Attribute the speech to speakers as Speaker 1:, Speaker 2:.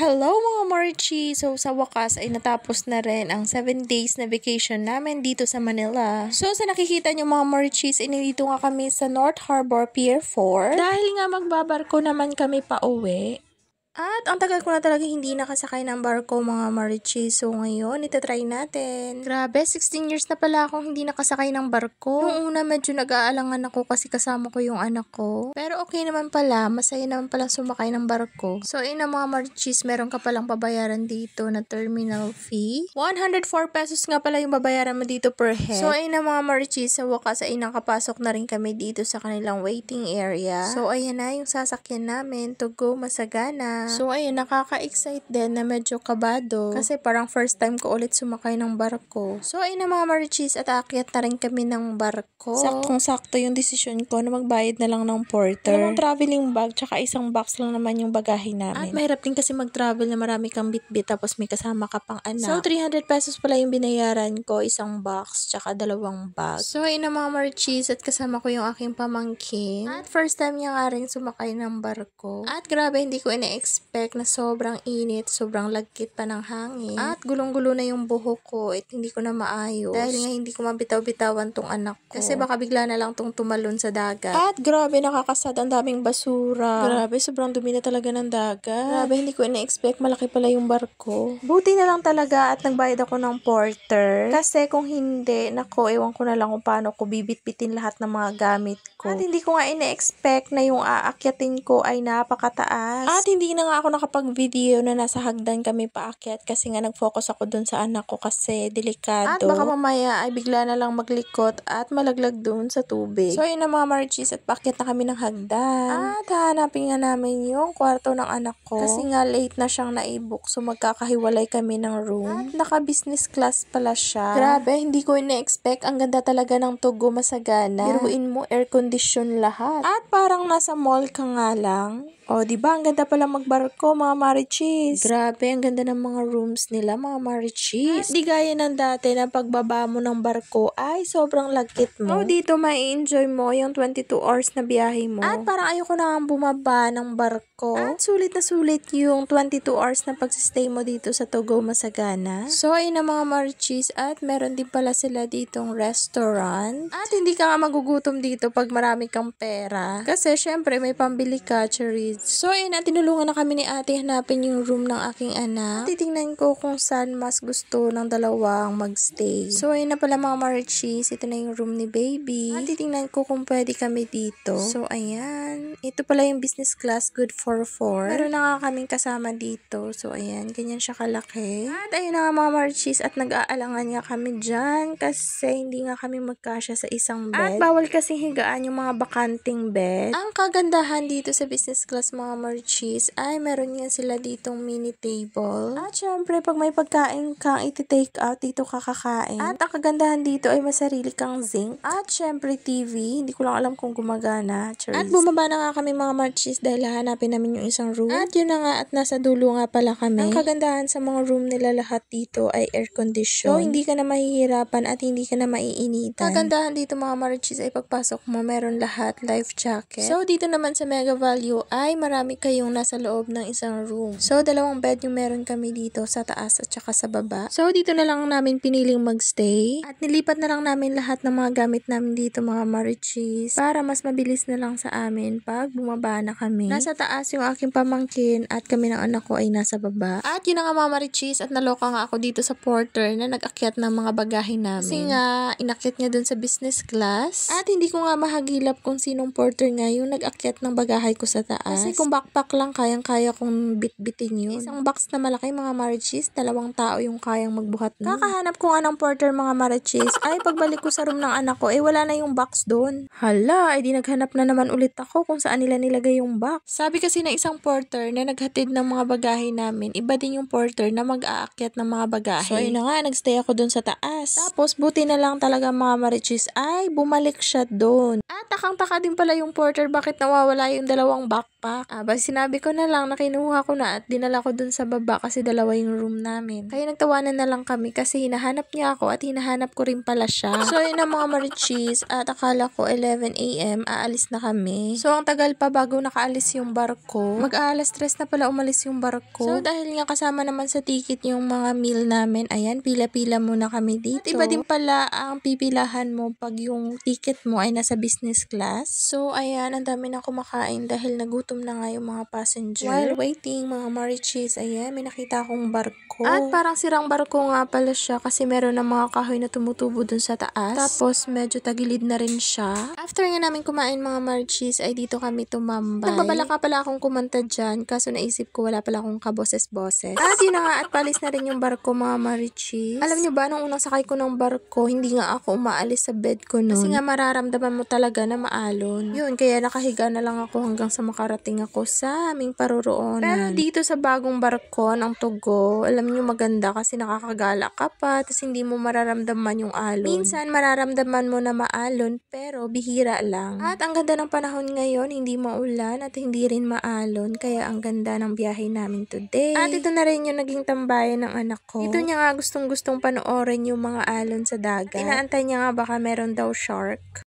Speaker 1: Hello mga Marichi! So sa wakas ay natapos na rin ang 7 days na vacation namin dito sa Manila. So sa nakikita nyo mga Marichis, inilito nga kami sa North Harbor Pier 4. Dahil nga magbabarko naman kami pa uwi, at ang tagal ko na talaga hindi nakasakay ng barko mga Marichi. So ngayon, itatry natin. Grabe, 16 years na pala akong hindi nakasakay ng barko. Noong una medyo nag-aalangan ako kasi kasama ko yung anak ko. Pero okay naman pala, masaya naman pala sumakay ng barko. So ina mga Marichis, meron ka palang pabayaran dito na terminal fee. 104 pesos nga pala yung babayaran mo dito per head. So ina mga Marichis, sa wakas ay nakapasok na rin kami dito sa kanilang waiting area. So ayan na yung sasakyan namin to go Masagana. So ayun, nakaka-excite din na medyo kabado kasi parang first time ko ulit sumakay ng barko. So ayun na mga marichis at aakyat na rin kami ng barko. Saktong-sakto yung desisyon ko na magbayad na lang ng porter. Alam traveling bag tsaka isang box lang naman yung bagahe namin. At mahirap din kasi mag-travel na marami kang bitbit tapos may kasama ka pang anak. So 300 pesos pala yung binayaran ko, isang box tsaka dalawang bag. So ayun na mga marichis at kasama ko yung aking pamangkin. At first time niya nga rin sumakay ng barko. At grabe hindi ko ina-expect expect na sobrang init, sobrang lagkit pa ng hangin. At gulong-gulo na yung buhok ko at hindi ko na maayos. Dahil nga hindi ko mabitaw-bitawan tong anak ko. Kasi baka bigla na lang tong tumalon sa dagat. At grabe nakakasad ang daming basura. Grabe sobrang dumi na talaga ng dagat. Grabe hindi ko ina-expect malaki pala yung barko. Buti na lang talaga at nagbayad ako ng porter. Kasi kung hindi, nako ewan ko na lang kung paano ko bibitbitin lahat ng mga gamit ko. At hindi ko nga ina-expect na yung aakyatin ko ay napakataas. At hindi na na nga ako nakapag-video na nasa hagdan kami paakyat kasi nga nag-focus ako dun sa anak ko kasi delikado. At baka mamaya ay bigla na lang maglikot at malaglag dun sa tubig. So yun na mga Marchies at paakyat na kami ng hagdan. At hahanapin nga namin yung kwarto ng anak ko kasi nga late na siyang naibok so magkakahiwalay kami ng room. At naka-business class pala siya. Grabe, hindi ko ina-expect. Ang ganda talaga ng tugo masagana. Biruin mo air condition lahat. At parang nasa mall ka nga lang oh, di ba? Ang ganda pala magbarko, mga marichis. Grabe, ang ganda ng mga rooms nila, mga marichis. Hindi ah, gaya ng dati na pagbaba mo ng barko ay sobrang lagkit mo. oh, dito ma-enjoy mo yung 22 hours na biyahe mo. At parang ayoko na nga bumaba ng barko. At sulit na sulit yung 22 hours na pagsistay mo dito sa Togo Masagana. So, ayun na mga marichis at meron din pala sila ditong restaurant. At hindi ka nga magugutom dito pag marami kang pera. Kasi syempre may pambili ka, chorizo So, ayun na, tinulungan na kami ni ate hanapin yung room ng aking anak. Titingnan ko kung saan mas gusto ng dalawang magstay. So, ayun na pala mga Marchies, ito na yung room ni baby. At titingnan ko kung pwede kami dito. So, ayan. Ito pala yung business class, good for four. Pero na nga kaming kasama dito. So, ayan, ganyan siya kalaki. At ayun na nga mga Marchies, at nag-aalangan nga kami dyan kasi hindi nga kami magkasya sa isang bed. At bawal kasi higaan yung mga bakanting bed. Ang kagandahan dito sa business class mga merchies, ay meron nga sila ditong mini table. At syempre, pag may pagkain kang iti-take out, dito kakakain. At ang kagandahan dito ay masarili kang zinc. At syempre, TV. Hindi ko lang alam kung gumagana. Charis. At bumaba na nga kami mga merchies dahil hahanapin namin yung isang room. At yun na nga, at nasa dulo nga pala kami. Ang kagandahan sa mga room nila lahat dito ay air condition. So, hindi ka na mahihirapan at hindi ka na maiinitan. Kagandahan dito mga merchies ay pagpasok mo, meron lahat life jacket. So, dito naman sa Mega Value ay ay marami kayong nasa loob ng isang room. So, dalawang bed yung meron kami dito sa taas at saka sa baba. So, dito na lang namin piniling magstay. At nilipat na lang namin lahat ng mga gamit namin dito mga marichis para mas mabilis na lang sa amin pag bumaba na kami. Nasa taas yung aking pamangkin at kami ng anak ko ay nasa baba. At yun na nga mga marichis at naloka nga ako dito sa porter na nag-akyat ng mga bagahe namin. Kasi nga, inakyat niya dun sa business class. At hindi ko nga mahagilap kung sinong porter nga yung nag-akyat ng bagahe ko sa taas. Kasi kung backpack lang, kayang-kaya kong bitbitin yun. Isang box na malaki mga marichis, dalawang tao yung kayang magbuhat nun. Kakahanap kung anong porter mga marichis. Ay, pagbalik ko sa room ng anak ko, eh wala na yung box doon. Hala, ay eh, di naghanap na naman ulit ako kung saan nila nilagay yung box. Sabi kasi na isang porter na naghatid ng mga bagahe namin, iba din yung porter na mag-aakyat ng mga bagahe. So, ayun na nga, nagstay ako doon sa taas. Tapos, buti na lang talaga mga marichis ay bumalik siya doon. Takang-taka din pala yung porter bakit nawawala yung dalawang backpack. Ah, Aba, sinabi ko na lang nakinuha ko na at dinala ko dun sa baba kasi dalawa yung room namin. Kaya nagtawanan na lang kami kasi hinahanap niya ako at hinahanap ko rin pala siya. So yun ang mga marichis at akala ko 11am aalis na kami. So ang tagal pa bago nakaalis yung barko. Mag-aalas stress na pala umalis yung barko. So dahil nga kasama naman sa ticket yung mga meal namin, ayan, pila-pila muna kami dito. At iba din pala ang pipilahan mo pag yung ticket mo ay nasa business class. So, ayan, ang dami na kumakain dahil nagutom na nga yung mga passenger. While waiting, mga marichis, ayan, may nakita akong barko. At parang sirang barko nga pala siya kasi meron ng mga kahoy na tumutubo dun sa taas. Tapos, medyo tagilid na rin siya. After nga namin kumain mga marichis, ay dito kami tumambay. Nagbabalaka pala akong kumanta dyan, kaso naisip ko wala pala akong kaboses-boses. At yun na nga, at palis na rin yung barko mga marichis. Alam nyo ba, nung unang sakay ko ng barko, hindi nga ako umaalis sa bed ko nun. Kasi nga mararamdaman mo talaga na maalon. Yun, kaya nakahiga na lang ako hanggang sa makarating ako sa aming paruroonan. Pero dito sa bagong barko, ang tugo, alam nyo maganda kasi nakakagala ka pa, tapos hindi mo mararamdaman yung alon. Minsan, mararamdaman mo na maalon, pero bihira lang. At ang ganda ng panahon ngayon, hindi maulan at hindi rin maalon, kaya ang ganda ng biyahe namin today. At ito na rin yung naging tambayan ng anak ko. Ito niya nga gustong-gustong panoorin yung mga alon sa dagat. Inaantay niya nga baka meron daw shark.